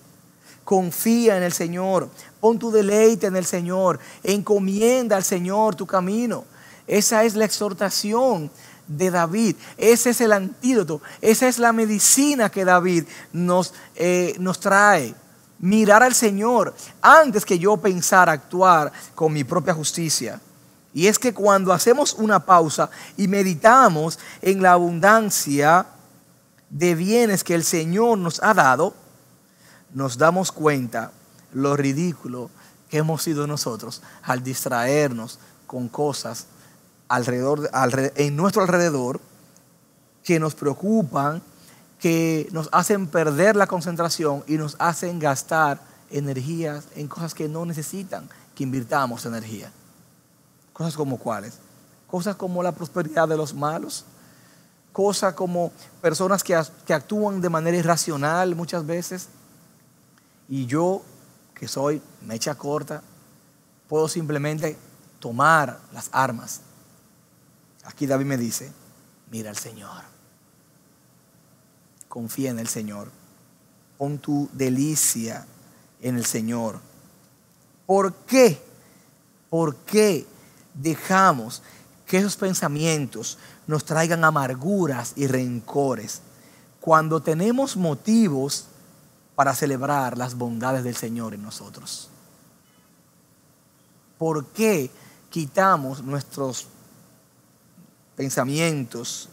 Confía en el Señor. Pon tu deleite en el Señor. Encomienda al Señor tu camino. Esa es la exhortación de David. Ese es el antídoto. Esa es la medicina que David nos, eh, nos trae. Mirar al Señor antes que yo pensar actuar con mi propia justicia. Y es que cuando hacemos una pausa y meditamos en la abundancia de bienes que el Señor nos ha dado, nos damos cuenta lo ridículo que hemos sido nosotros al distraernos con cosas alrededor, en nuestro alrededor que nos preocupan, que nos hacen perder la concentración y nos hacen gastar energías en cosas que no necesitan que invirtamos energía. Cosas como cuáles? Cosas como la prosperidad de los malos, cosas como personas que, que actúan de manera irracional muchas veces. Y yo, que soy mecha corta, puedo simplemente tomar las armas Aquí David me dice, mira al Señor, confía en el Señor, pon tu delicia en el Señor. ¿Por qué? ¿Por qué dejamos que esos pensamientos nos traigan amarguras y rencores cuando tenemos motivos para celebrar las bondades del Señor en nosotros? ¿Por qué quitamos nuestros pensamientos,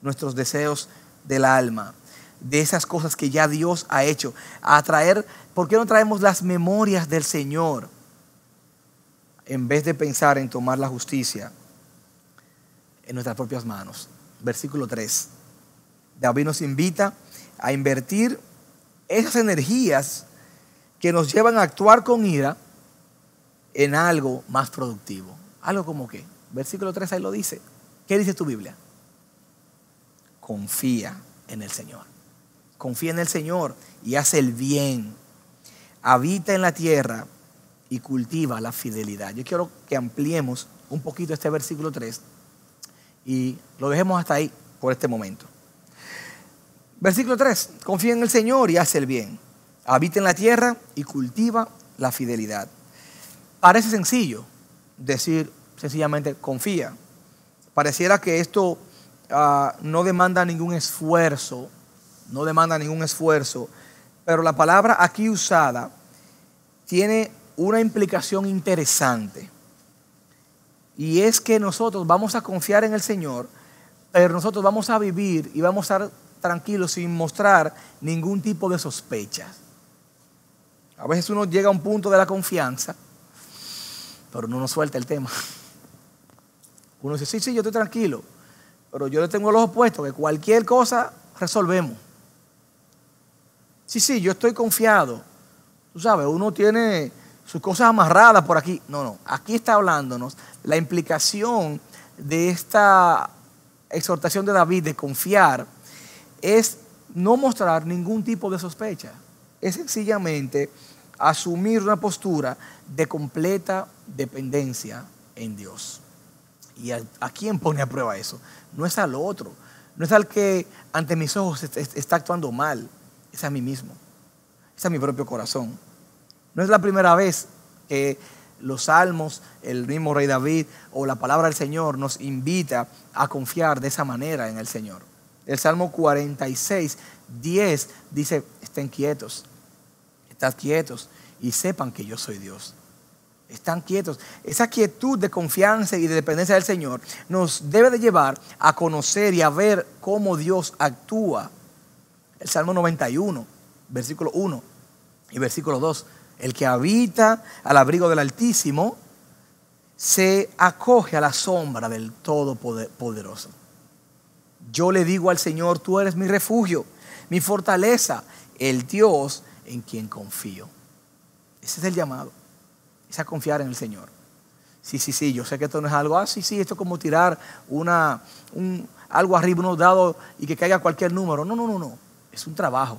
nuestros deseos del alma, de esas cosas que ya Dios ha hecho, a traer, ¿por qué no traemos las memorias del Señor en vez de pensar en tomar la justicia en nuestras propias manos? Versículo 3. David nos invita a invertir esas energías que nos llevan a actuar con ira en algo más productivo. Algo como que, versículo 3 ahí lo dice, ¿Qué dice tu Biblia? Confía en el Señor. Confía en el Señor y hace el bien. Habita en la tierra y cultiva la fidelidad. Yo quiero que ampliemos un poquito este versículo 3 y lo dejemos hasta ahí por este momento. Versículo 3. Confía en el Señor y hace el bien. Habita en la tierra y cultiva la fidelidad. Parece sencillo decir sencillamente confía. Pareciera que esto ah, no demanda ningún esfuerzo, no demanda ningún esfuerzo, pero la palabra aquí usada tiene una implicación interesante. Y es que nosotros vamos a confiar en el Señor, pero nosotros vamos a vivir y vamos a estar tranquilos sin mostrar ningún tipo de sospechas. A veces uno llega a un punto de la confianza, pero no nos suelta el tema. Uno dice, sí, sí, yo estoy tranquilo, pero yo le tengo los opuestos, que cualquier cosa resolvemos. Sí, sí, yo estoy confiado. Tú sabes, uno tiene sus cosas amarradas por aquí. No, no, aquí está hablándonos la implicación de esta exhortación de David de confiar es no mostrar ningún tipo de sospecha. Es sencillamente asumir una postura de completa dependencia en Dios. ¿Y a, quién pone a prueba eso? No es al otro. No es al que ante mis ojos está actuando mal. Es a mí mismo. Es a mi propio corazón. No es la primera vez que los salmos, el mismo rey David o la palabra del Señor nos invita a confiar de esa manera en el Señor. El Salmo 46, 10 dice, estén quietos, estad quietos y sepan que yo soy Dios. Están quietos. Esa quietud de confianza y de dependencia del Señor nos debe de llevar a conocer y a ver cómo Dios actúa. El Salmo 91, versículo 1 y versículo 2. El que habita al abrigo del Altísimo se acoge a la sombra del Todopoderoso. Yo le digo al Señor, tú eres mi refugio, mi fortaleza, el Dios en quien confío. Ese es el llamado a confiar en el Señor. Sí, sí, sí, yo sé que esto no es algo, ah, sí, esto es como tirar una, un, algo arriba, unos dado y que caiga cualquier número. No, no, no, no. Es un trabajo.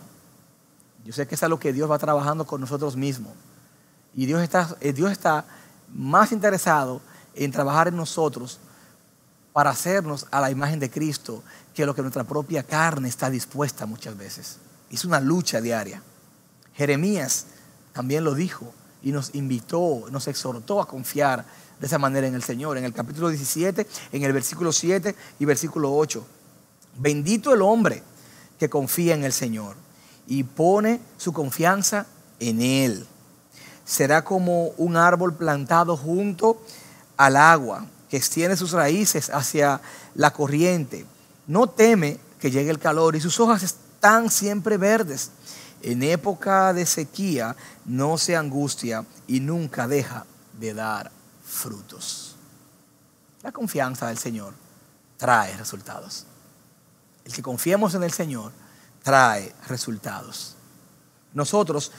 Yo sé que es lo que Dios va trabajando con nosotros mismos. Y Dios está, eh, Dios está más interesado en trabajar en nosotros para hacernos a la imagen de Cristo que lo que nuestra propia carne está dispuesta muchas veces. Es una lucha diaria. Jeremías también lo dijo y nos invitó, nos exhortó a confiar de esa manera en el Señor. En el capítulo 17, en el versículo 7 y versículo 8. Bendito el hombre que confía en el Señor y pone su confianza en Él. Será como un árbol plantado junto al agua, que extiende sus raíces hacia la corriente. No teme que llegue el calor y sus hojas están siempre verdes. En época de sequía no se angustia y nunca deja de dar frutos. La confianza del Señor trae resultados. El que confiemos en el Señor trae resultados. Nosotros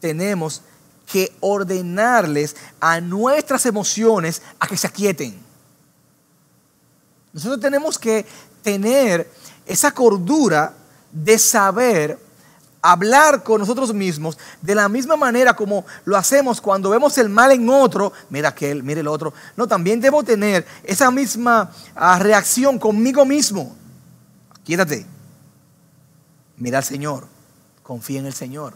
tenemos que ordenarles a nuestras emociones a que se aquieten. Nosotros tenemos que tener esa cordura de saber hablar con nosotros mismos de la misma manera como lo hacemos cuando vemos el mal en otro, mira aquel, mire el otro. No, también debo tener esa misma ah, reacción conmigo mismo. Quédate. Mira al Señor. Confía en el Señor.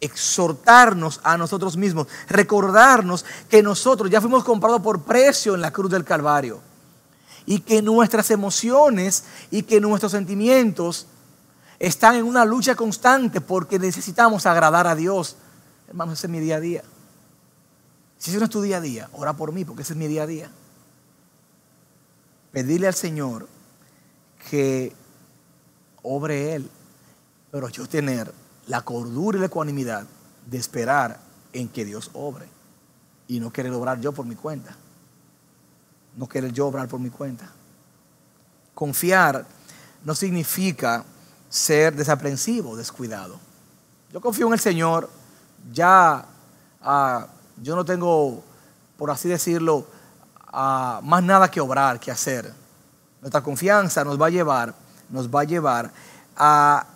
Exhortarnos a nosotros mismos. Recordarnos que nosotros ya fuimos comprados por precio en la cruz del Calvario. Y que nuestras emociones y que nuestros sentimientos están en una lucha constante porque necesitamos agradar a Dios. Hermanos, ese es mi día a día. Si ese no es tu día a día, ora por mí porque ese es mi día a día. Pedirle al Señor que obre Él, pero yo tener la cordura y la ecuanimidad de esperar en que Dios obre y no querer obrar yo por mi cuenta. No querer yo obrar por mi cuenta. Confiar no significa ser desaprensivo, descuidado. Yo confío en el Señor, ya ah, yo no tengo, por así decirlo, ah, más nada que obrar, que hacer. Nuestra confianza nos va a llevar, nos va a llevar a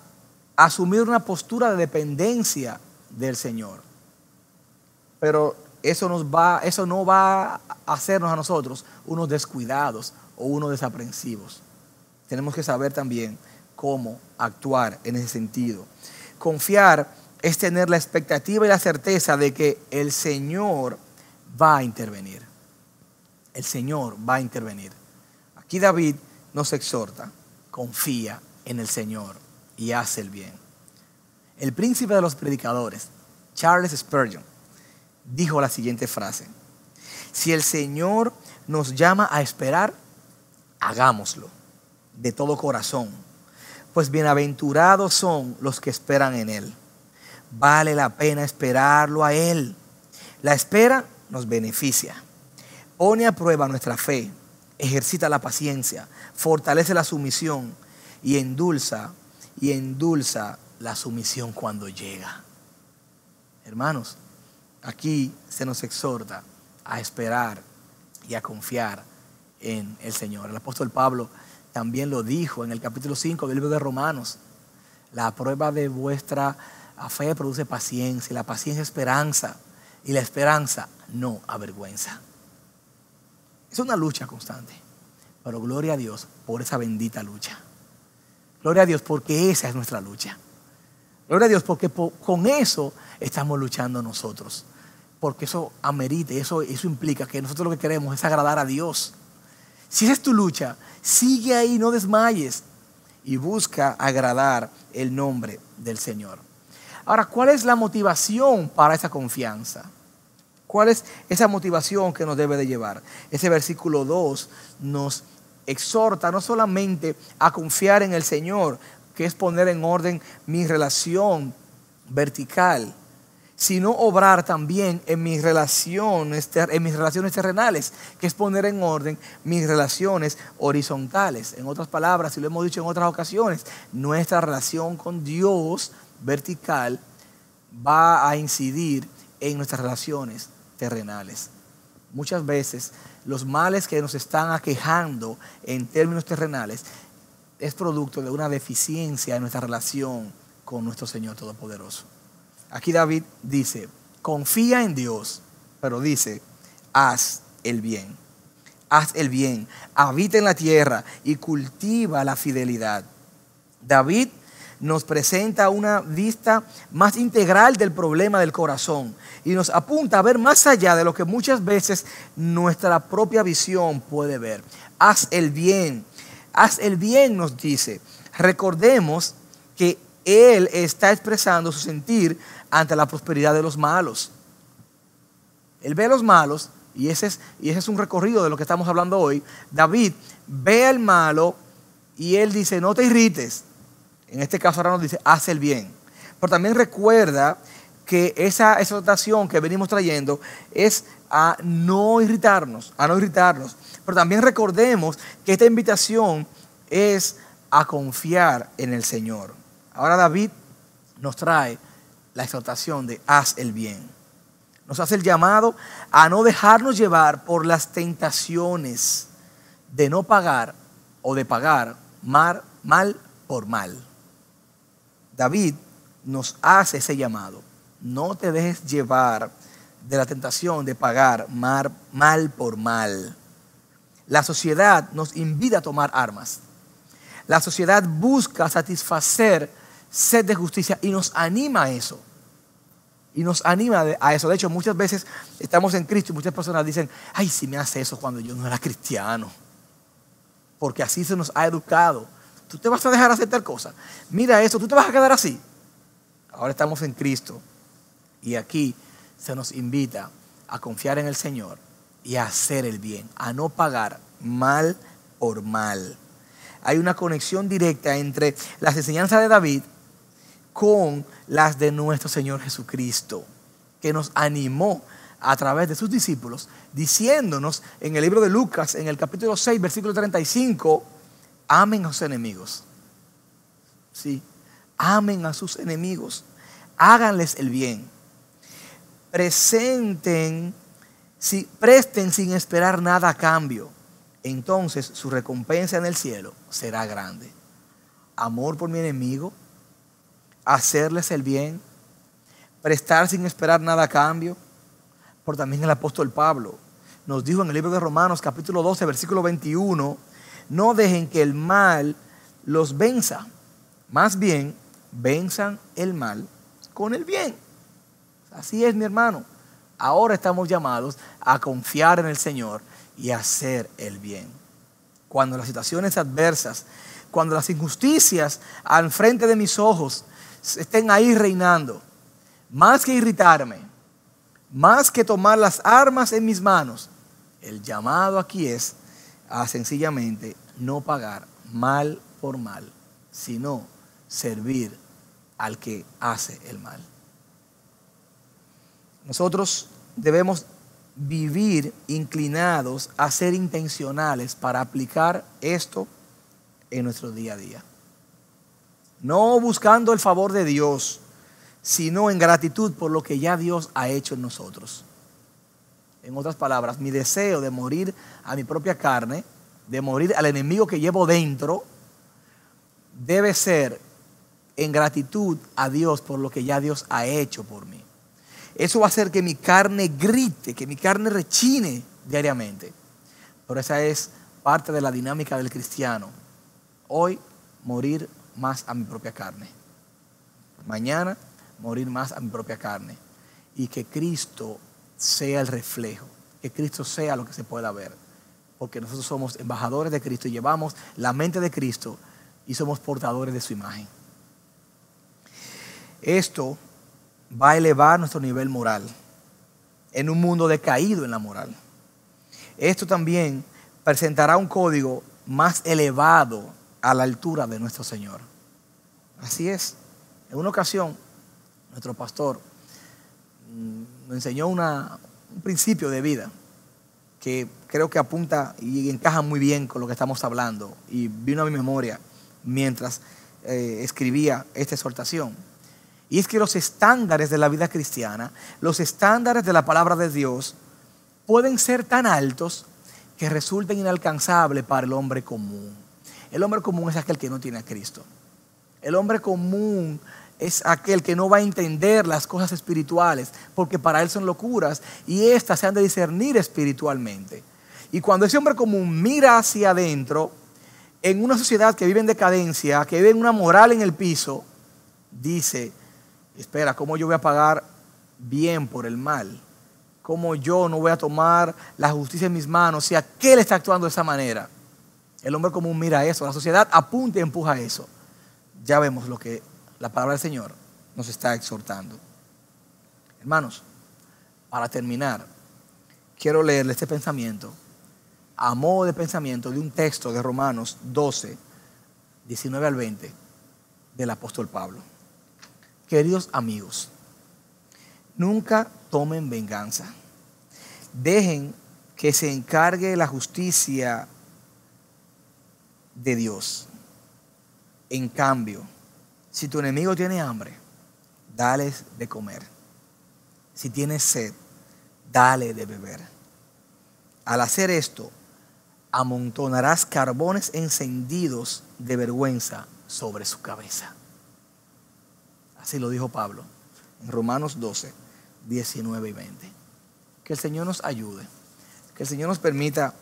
asumir una postura de dependencia del Señor. Pero eso, nos va, eso no va a hacernos a nosotros unos descuidados o unos desaprensivos. Tenemos que saber también cómo actuar en ese sentido. Confiar es tener la expectativa y la certeza de que el Señor va a intervenir. El Señor va a intervenir. Aquí David nos exhorta, confía en el Señor y haz el bien. El príncipe de los predicadores, Charles Spurgeon, dijo la siguiente frase, si el Señor nos llama a esperar, hagámoslo de todo corazón pues bienaventurados son los que esperan en Él. Vale la pena esperarlo a Él. La espera nos beneficia. Pone a prueba nuestra fe, ejercita la paciencia, fortalece la sumisión y endulza, y endulza la sumisión cuando llega. Hermanos, aquí se nos exhorta a esperar y a confiar en el Señor. El apóstol Pablo también lo dijo en el capítulo 5 del libro de Romanos. La prueba de vuestra fe produce paciencia, y la paciencia esperanza, y la esperanza no avergüenza. Es una lucha constante, pero gloria a Dios por esa bendita lucha. Gloria a Dios porque esa es nuestra lucha. Gloria a Dios porque con eso estamos luchando nosotros. Porque eso amerite, eso, eso implica que nosotros lo que queremos es agradar a Dios. Si es tu lucha, sigue ahí, no desmayes y busca agradar el nombre del Señor. Ahora, ¿cuál es la motivación para esa confianza? ¿Cuál es esa motivación que nos debe de llevar? Ese versículo 2 nos exhorta no solamente a confiar en el Señor, que es poner en orden mi relación vertical sino obrar también en mis relaciones, en mis relaciones terrenales, que es poner en orden mis relaciones horizontales. En otras palabras, y lo hemos dicho en otras ocasiones, nuestra relación con Dios vertical va a incidir en nuestras relaciones terrenales. Muchas veces los males que nos están aquejando en términos terrenales es producto de una deficiencia en nuestra relación con nuestro Señor Todopoderoso. Aquí David dice, confía en Dios, pero dice, haz el bien, haz el bien, habita en la tierra y cultiva la fidelidad. David nos presenta una vista más integral del problema del corazón y nos apunta a ver más allá de lo que muchas veces nuestra propia visión puede ver. Haz el bien, haz el bien nos dice. Recordemos que él está expresando su sentir ante la prosperidad de los malos. Él ve a los malos y ese es, un recorrido de lo que estamos hablando hoy. David ve al malo y él dice, no te irrites. En este caso ahora nos dice, haz el bien. Pero también recuerda que esa exhortación que venimos trayendo es a no irritarnos, a no irritarnos. Pero también recordemos que esta invitación es a confiar en el Señor. Ahora David nos trae la exhortación de haz el bien. Nos hace el llamado a no dejarnos llevar por las tentaciones de no pagar o de pagar mal, mal por mal. David nos hace ese llamado. No te dejes llevar de la tentación de pagar mal, mal por mal. La sociedad nos invita a tomar armas. La sociedad busca satisfacer sed de justicia y nos anima a eso y nos anima a eso. De hecho, muchas veces estamos en Cristo y muchas personas dicen, ay, si me hace eso cuando yo no era cristiano. Porque así se nos ha educado. Tú te vas a dejar hacer tal cosa. Mira eso, tú te vas a quedar así. Ahora estamos en Cristo. Y aquí se nos invita a confiar en el Señor y a hacer el bien, a no pagar mal por mal. Hay una conexión directa entre las enseñanzas de David con las de nuestro Señor Jesucristo, que nos animó a través de sus discípulos, diciéndonos en el libro de Lucas, en el capítulo 6, versículo 35, amen a sus enemigos. Sí, amen a sus enemigos, háganles el bien, presenten, si, presten sin esperar nada a cambio, entonces su recompensa en el cielo será grande. Amor por mi enemigo, hacerles el bien, prestar sin esperar nada a cambio. Por también el apóstol Pablo nos dijo en el libro de Romanos capítulo 12, versículo 21, no dejen que el mal los venza, más bien venzan el mal con el bien. Así es, mi hermano. Ahora estamos llamados a confiar en el Señor y a hacer el bien. Cuando las situaciones adversas, cuando las injusticias al frente de mis ojos estén ahí reinando. Más que irritarme, más que tomar las armas en mis manos, el llamado aquí es a sencillamente no pagar mal por mal, sino servir al que hace el mal. Nosotros debemos vivir inclinados a ser intencionales para aplicar esto en nuestro día a día no buscando el favor de Dios, sino en gratitud por lo que ya Dios ha hecho en nosotros. En otras palabras, mi deseo de morir a mi propia carne, de morir al enemigo que llevo dentro, debe ser en gratitud a Dios por lo que ya Dios ha hecho por mí. Eso va a hacer que mi carne grite, que mi carne rechine diariamente. Pero esa es parte de la dinámica del cristiano. Hoy morir más a mi propia carne. Mañana morir más a mi propia carne. Y que Cristo sea el reflejo, que Cristo sea lo que se pueda ver. Porque nosotros somos embajadores de Cristo y llevamos la mente de Cristo y somos portadores de su imagen. Esto va a elevar nuestro nivel moral en un mundo decaído en la moral. Esto también presentará un código más elevado a la altura de nuestro Señor. Así es. En una ocasión, nuestro pastor mm, me enseñó un principio de vida que creo que apunta y encaja muy bien con lo que estamos hablando. Y vino a mi memoria mientras eh, escribía esta exhortación. Y es que los estándares de la vida cristiana, los estándares de la palabra de Dios, pueden ser tan altos que resulten inalcanzables para el hombre común. El hombre común es aquel que no tiene a Cristo. El hombre común es aquel que no va a entender las cosas espirituales, porque para él son locuras y éstas se han de discernir espiritualmente. Y cuando ese hombre común mira hacia adentro, en una sociedad que vive en decadencia, que vive en una moral en el piso, dice, espera, ¿cómo yo voy a pagar bien por el mal? ¿Cómo yo no voy a tomar la justicia en mis manos si aquel está actuando de esa manera? El hombre común mira eso, la sociedad apunta y empuja eso. Ya vemos lo que la palabra del Señor nos está exhortando. Hermanos, para terminar, quiero leerle este pensamiento, a modo de pensamiento de un texto de Romanos 12, 19 al 20, del apóstol Pablo. Queridos amigos, nunca tomen venganza. Dejen que se encargue la justicia de Dios. En cambio, si tu enemigo tiene hambre, dales de comer. Si tiene sed, dale de beber. Al hacer esto, amontonarás carbones encendidos de vergüenza sobre su cabeza. Así lo dijo Pablo en Romanos 12, 19 y 20. Que el Señor nos ayude, que el Señor nos permita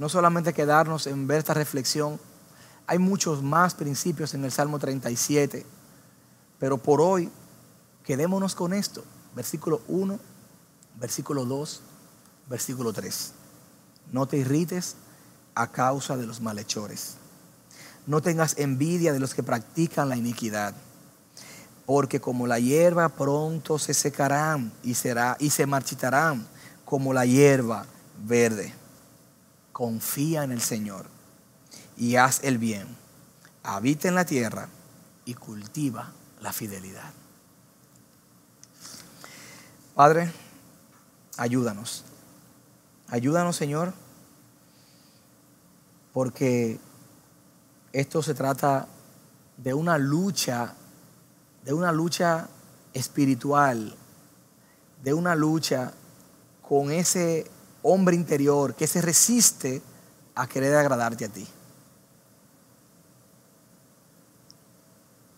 no solamente quedarnos en ver esta reflexión, hay muchos más principios en el Salmo 37, pero por hoy quedémonos con esto, versículo 1, versículo 2, versículo 3. No te irrites a causa de los malhechores. No tengas envidia de los que practican la iniquidad, porque como la hierba pronto se secarán y será y se marchitarán como la hierba verde confía en el Señor y haz el bien. Habita en la tierra y cultiva la fidelidad. Padre, ayúdanos. Ayúdanos, Señor, porque esto se trata de una lucha, de una lucha espiritual, de una lucha con ese hombre interior que se resiste a querer agradarte a ti.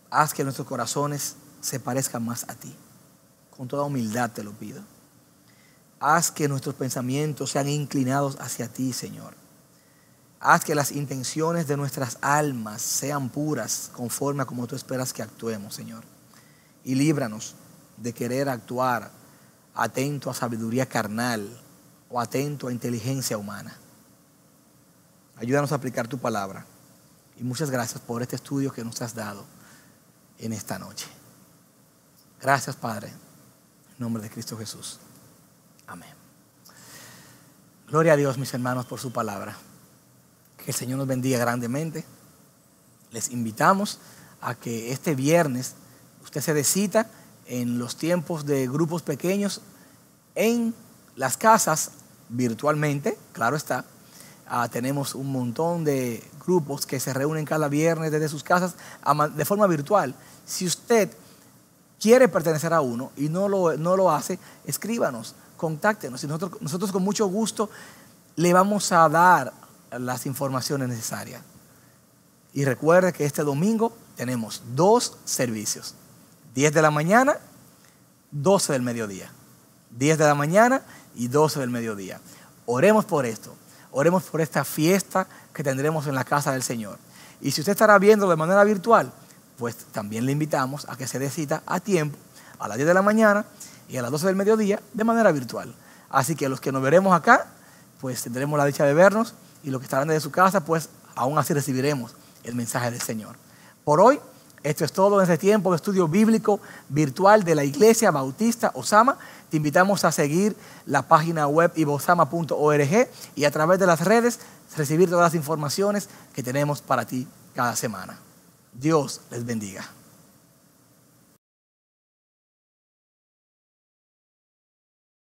Haz que nuestros corazones se parezcan más a ti. Con toda humildad te lo pido. Haz que nuestros pensamientos sean inclinados hacia ti, Señor. Haz que las intenciones de nuestras almas sean puras conforme a como tú esperas que actuemos, Señor. Y líbranos de querer actuar atento a sabiduría carnal o atento a inteligencia humana. Ayúdanos a aplicar tu palabra. Y muchas gracias por este estudio que nos has dado en esta noche. Gracias, Padre. En nombre de Cristo Jesús. Amén. Gloria a Dios, mis hermanos, por su palabra. Que el Señor nos bendiga grandemente. Les invitamos a que este viernes usted se decita en los tiempos de grupos pequeños en las casas virtualmente, claro está. Ah, tenemos un montón de grupos que se reúnen cada viernes desde sus casas de forma virtual. Si usted quiere pertenecer a uno y no lo, no lo hace, escríbanos, contáctenos y nosotros, nosotros con mucho gusto le vamos a dar las informaciones necesarias. Y recuerde que este domingo tenemos dos servicios, 10 de la mañana, 12 del mediodía. 10 de la mañana y 12 del mediodía. Oremos por esto. Oremos por esta fiesta que tendremos en la casa del Señor. Y si usted estará viendo de manera virtual, pues también le invitamos a que se dé cita a tiempo, a las 10 de la mañana y a las 12 del mediodía, de manera virtual. Así que los que nos veremos acá, pues tendremos la dicha de vernos y los que estarán desde su casa, pues aún así recibiremos el mensaje del Señor. Por hoy, esto es todo en este tiempo de estudio bíblico virtual de la Iglesia Bautista Osama. Te invitamos a seguir la página web ibosama.org y a través de las redes recibir todas las informaciones que tenemos para ti cada semana. Dios les bendiga.